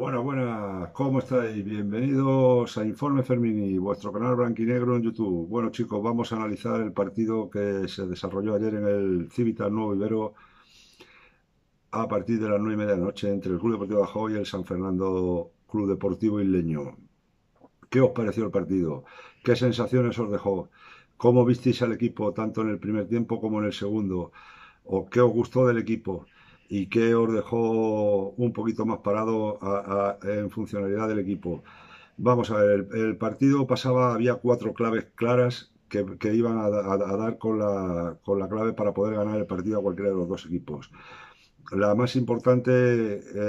Buenas, buenas, ¿cómo estáis? Bienvenidos a Informe Fermini, vuestro canal negro en YouTube. Bueno, chicos, vamos a analizar el partido que se desarrolló ayer en el Civitas Nuevo Ibero a partir de las nueve y media de la noche entre el Club Deportivo Bajo y el San Fernando Club Deportivo Isleño. ¿Qué os pareció el partido? ¿Qué sensaciones os dejó? ¿Cómo visteis al equipo tanto en el primer tiempo como en el segundo? ¿O qué os gustó del equipo? y que os dejó un poquito más parado en funcionalidad del equipo. Vamos a ver, el, partido pasaba, había cuatro claves claras que, iban a, dar con la, clave para poder ganar el partido a cualquiera de los dos equipos. La más importante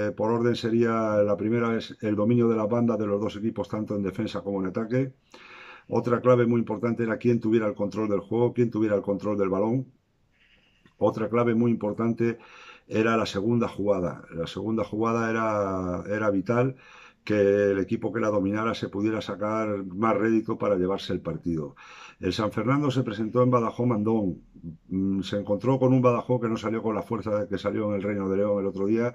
eh, por orden sería, la primera es el dominio de la banda de los dos equipos, tanto en defensa como en ataque. Otra clave muy importante era quién tuviera el control del juego, quién tuviera el control del balón, otra clave muy importante era la segunda jugada. La segunda jugada era, era vital que el equipo que la dominara se pudiera sacar más rédito para llevarse el partido. El San Fernando se presentó en Badajoz Mandón, mm, se encontró con un Badajoz que no salió con la fuerza que salió en el Reino de León el otro día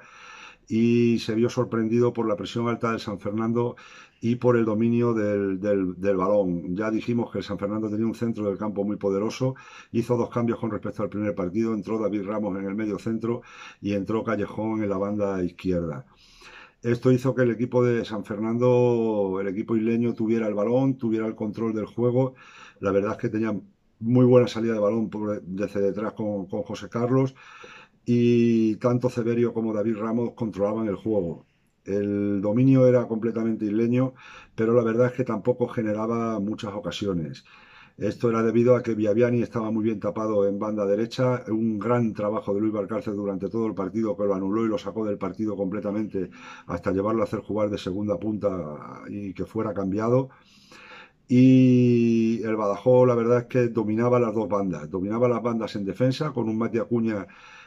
y se vio sorprendido por la presión alta del San Fernando y por el dominio del, balón. Ya dijimos que el San Fernando tenía un centro del campo muy poderoso, hizo dos cambios con respecto al primer partido, entró David Ramos en el medio centro y entró Callejón en la banda izquierda. Esto hizo que el equipo de San Fernando, el equipo isleño, tuviera el balón, tuviera el control del juego. La verdad es que tenían muy buena salida de balón desde detrás con, con José Carlos y tanto Severio como David Ramos controlaban el juego. El dominio era completamente isleño, pero la verdad es que tampoco generaba muchas ocasiones. Esto era debido a que Viaviani estaba muy bien tapado en banda derecha, un gran trabajo de Luis Valcárcel durante todo el partido que lo anuló y lo sacó del partido completamente hasta llevarlo a hacer jugar de segunda punta y que fuera cambiado y el Badajoz la verdad es que dominaba las dos bandas, dominaba las bandas en defensa con un Mati Acuña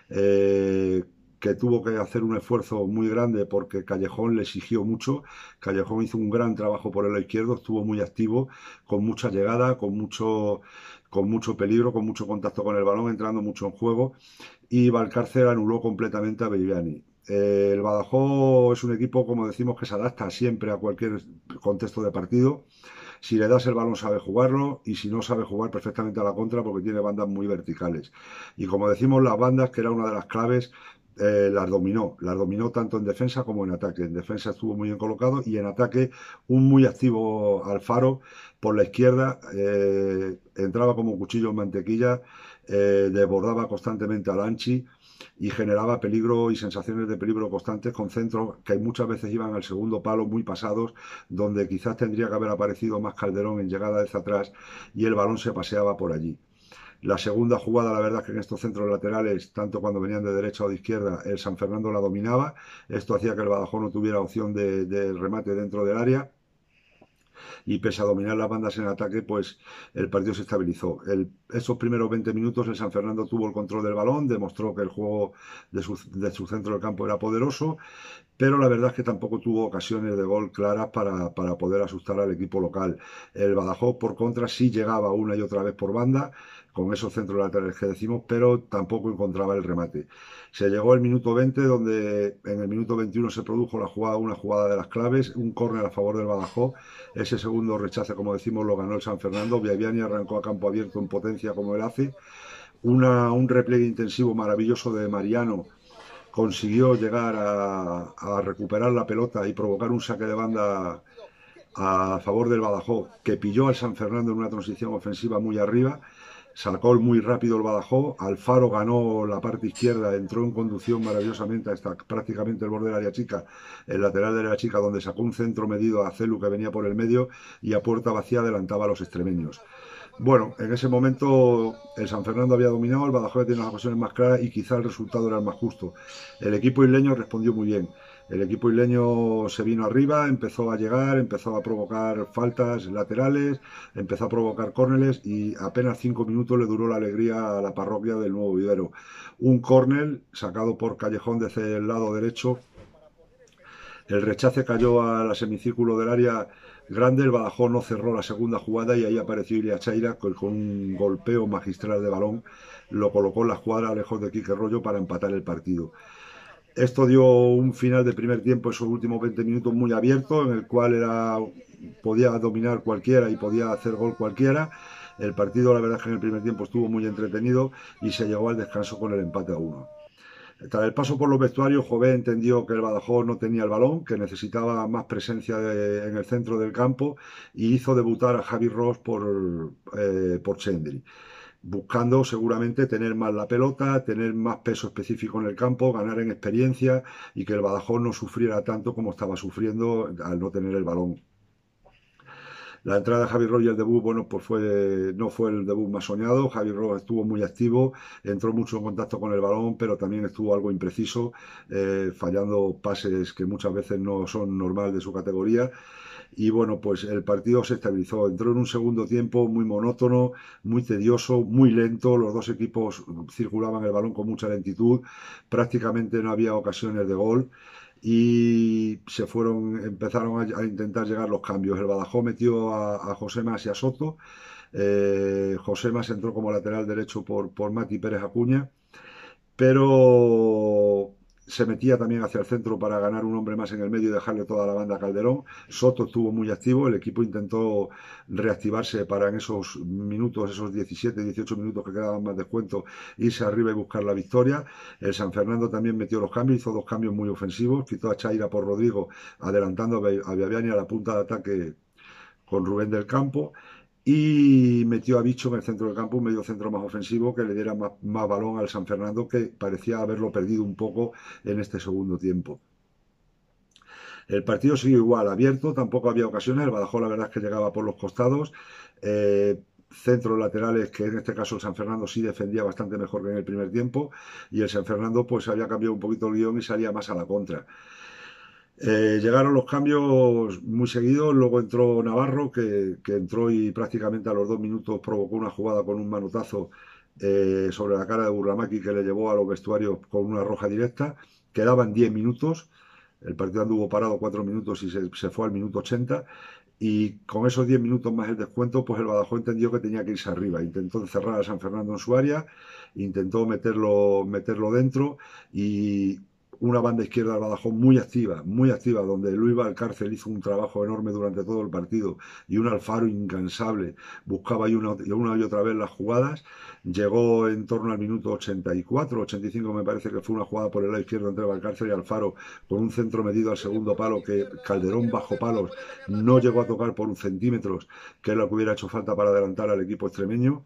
eh, que tuvo que hacer un esfuerzo muy grande porque Callejón le exigió mucho, Callejón hizo un gran trabajo por el izquierdo, estuvo muy activo, con mucha llegada, con mucho, con mucho peligro, con mucho contacto con el balón, entrando mucho en juego y Valcarcel anuló completamente a Beiviani. Eh, el Badajoz es un equipo, como decimos, que se adapta siempre a cualquier contexto de partido si le das el balón sabe jugarlo y si no sabe jugar perfectamente a la contra porque tiene bandas muy verticales. Y como decimos, las bandas, que era una de las claves, eh, las dominó, las dominó tanto en defensa como en ataque. En defensa estuvo muy bien colocado y en ataque un muy activo Alfaro por la izquierda, eh, entraba como cuchillo en mantequilla, eh, desbordaba constantemente al Anchi y generaba peligro y sensaciones de peligro constantes con centros que muchas veces iban al segundo palo muy pasados, donde quizás tendría que haber aparecido más Calderón en llegada desde atrás y el balón se paseaba por allí. La segunda jugada, la verdad es que en estos centros laterales, tanto cuando venían de derecha o de izquierda, el San Fernando la dominaba. Esto hacía que el Badajoz no tuviera opción de remate dentro del área y pese a dominar las bandas en ataque, pues el partido se estabilizó. En esos primeros 20 minutos el San Fernando tuvo el control del balón, demostró que el juego de su, de su centro del campo era poderoso pero la verdad es que tampoco tuvo ocasiones de gol claras para, poder asustar al equipo local. El Badajoz, por contra, sí llegaba una y otra vez por banda, con esos centros laterales que decimos, pero tampoco encontraba el remate. Se llegó el minuto 20, donde en el minuto 21 se produjo la jugada, una jugada de las claves, un córner a favor del Badajoz. Ese segundo rechace, como decimos, lo ganó el San Fernando. Viaviani arrancó a campo abierto en potencia como él hace. un repliegue intensivo maravilloso de Mariano consiguió llegar a, recuperar la pelota y provocar un saque de banda a favor del Badajoz, que pilló al San Fernando en una transición ofensiva muy arriba, sacó muy rápido el Badajoz, Alfaro ganó la parte izquierda, entró en conducción maravillosamente hasta prácticamente el borde del área chica, el lateral del área chica, donde sacó un centro medido a Celu que venía por el medio y a puerta vacía adelantaba a los extremeños. Bueno, en ese momento el San Fernando había dominado, el Badajoz tenía las ocasiones más claras y quizá el resultado era el más justo. El equipo isleño respondió muy bien. El equipo isleño se vino arriba, empezó a llegar, empezó a provocar faltas laterales, empezó a provocar córneles y apenas cinco minutos le duró la alegría a la parroquia del Nuevo Vivero. Un córnel sacado por Callejón desde el lado derecho. El rechace cayó al semicírculo del área grande, el Badajoz no cerró la segunda jugada y ahí apareció Ilia Chaira con, un golpeo magistral de balón. Lo colocó en la jugada lejos de Quique Rollo para empatar el partido. Esto dio un final de primer tiempo, esos últimos 20 minutos muy abierto, en el cual era, podía dominar cualquiera y podía hacer gol cualquiera. El partido, la verdad es que en el primer tiempo estuvo muy entretenido y se llegó al descanso con el empate a uno. Tras el paso por los vestuarios, Jové entendió que el Badajoz no tenía el balón, que necesitaba más presencia en el centro del campo y hizo debutar a Javi Ross por, eh, por buscando seguramente tener más la pelota, tener más peso específico en el campo, ganar en experiencia y que el Badajoz no sufriera tanto como estaba sufriendo al no tener el balón la entrada de Javi Roger y el debut, bueno, pues fue, no fue el debut más soñado. Javi Rojo estuvo muy activo, entró mucho en contacto con el balón, pero también estuvo algo impreciso, eh, fallando pases que muchas veces no son normales de su categoría y bueno, pues el partido se estabilizó. Entró en un segundo tiempo muy monótono, muy tedioso, muy lento. Los dos equipos circulaban el balón con mucha lentitud. Prácticamente no había ocasiones de gol y se fueron, empezaron a, intentar llegar los cambios. El Badajoz metió a, José Mas y a Soto. Eh, José Mas entró como lateral derecho por, por Mati Pérez Acuña. Pero se metía también hacia el centro para ganar un hombre más en el medio y dejarle toda la banda a Calderón. Soto estuvo muy activo, el equipo intentó reactivarse para en esos minutos, esos 17, 18 minutos que quedaban más descuento, irse arriba y buscar la victoria. El San Fernando también metió los cambios, hizo dos cambios muy ofensivos, quitó a Chaira por Rodrigo, adelantando a Viaviani a la punta de ataque con Rubén del Campo y metió a Bicho en el centro del campo, un medio centro más ofensivo que le diera más, balón al San Fernando que parecía haberlo perdido un poco en este segundo tiempo. El partido siguió igual, abierto, tampoco había ocasiones, el Badajoz la verdad es que llegaba por los costados, eh, centros laterales que en este caso el San Fernando sí defendía bastante mejor que en el primer tiempo y el San Fernando pues había cambiado un poquito el guión y salía más a la contra. Eh, llegaron los cambios muy seguidos, luego entró Navarro, que, entró y prácticamente a los dos minutos provocó una jugada con un manotazo eh, sobre la cara de Burramaki que le llevó a los vestuarios con una roja directa. Quedaban diez minutos, el partido anduvo parado cuatro minutos y se, fue al minuto ochenta y con esos diez minutos más el descuento, pues el Badajoz entendió que tenía que irse arriba. Intentó cerrar a San Fernando en su área, intentó meterlo, meterlo dentro y una banda izquierda de Badajoz muy activa, muy activa, donde Luis Valcárcel hizo un trabajo enorme durante todo el partido y un Alfaro incansable, buscaba y una, una, y otra vez las jugadas, llegó en torno al minuto 84, 85 me parece que fue una jugada por el lado izquierdo entre Valcárcel y Alfaro, con un centro medido al segundo palo que Calderón bajo palos no llegó a tocar por un centímetro, que es lo que hubiera hecho falta para adelantar al equipo extremeño.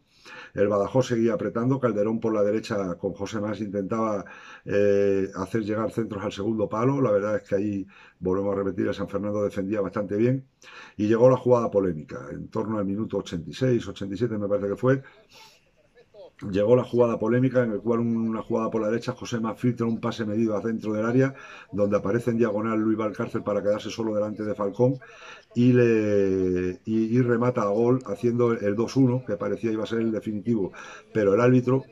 El Badajoz seguía apretando, Calderón por la derecha con José Más intentaba eh, hacer llegar centros al segundo palo. La verdad es que ahí, volvemos a repetir, el San Fernando defendía bastante bien. Y llegó la jugada polémica, en torno al minuto 86, 87 me parece que fue, llegó la jugada polémica en el cual una jugada por la derecha Josema filtra un pase medido adentro del área donde aparece en diagonal Luis Valcárcel para quedarse solo delante de Falcón y, le, y remata a gol haciendo el 2-1 que parecía iba a ser el definitivo pero el árbitro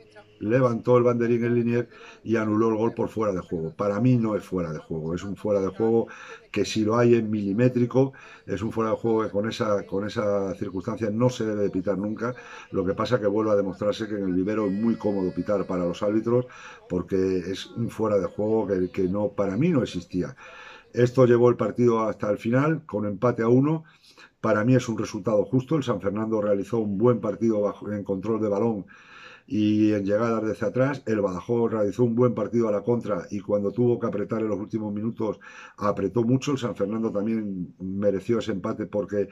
levantó el banderín en línea y anuló el gol por fuera de juego. Para mí no es fuera de juego, es un fuera de juego que si lo hay en milimétrico, es un fuera de juego que con esa, con esa circunstancia no se debe de pitar nunca. Lo que pasa que vuelve a demostrarse que en el vivero es muy cómodo pitar para los árbitros porque es un fuera de juego que, que no, para mí no existía. Esto llevó el partido hasta el final con empate a uno. Para mí es un resultado justo. El San Fernando realizó un buen partido en control de balón y en llegadas desde atrás. El Badajoz realizó un buen partido a la contra y cuando tuvo que apretar en los últimos minutos apretó mucho. El San Fernando también mereció ese empate porque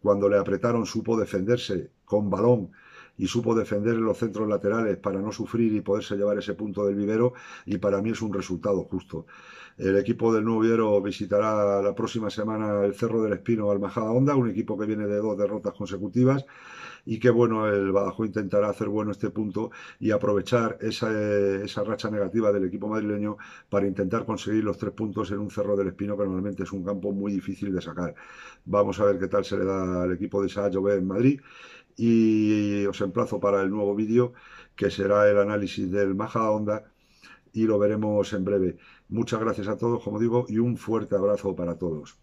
cuando le apretaron supo defenderse con balón y supo defender en los centros laterales para no sufrir y poderse llevar ese punto del vivero y para mí es un resultado justo. El equipo del nuevo vivero visitará la próxima semana el Cerro del Espino al Majada Honda, un equipo que viene de dos derrotas consecutivas y que bueno, el Badajoz intentará hacer bueno este punto y aprovechar esa, racha negativa del equipo madrileño para intentar conseguir los tres puntos en un Cerro del Espino que normalmente es un campo muy difícil de sacar. Vamos a ver qué tal se le da al equipo de Saad B en Madrid y os emplazo para el nuevo vídeo que será el análisis del Maja Onda y lo veremos en breve. Muchas gracias a todos, como digo, y un fuerte abrazo para todos.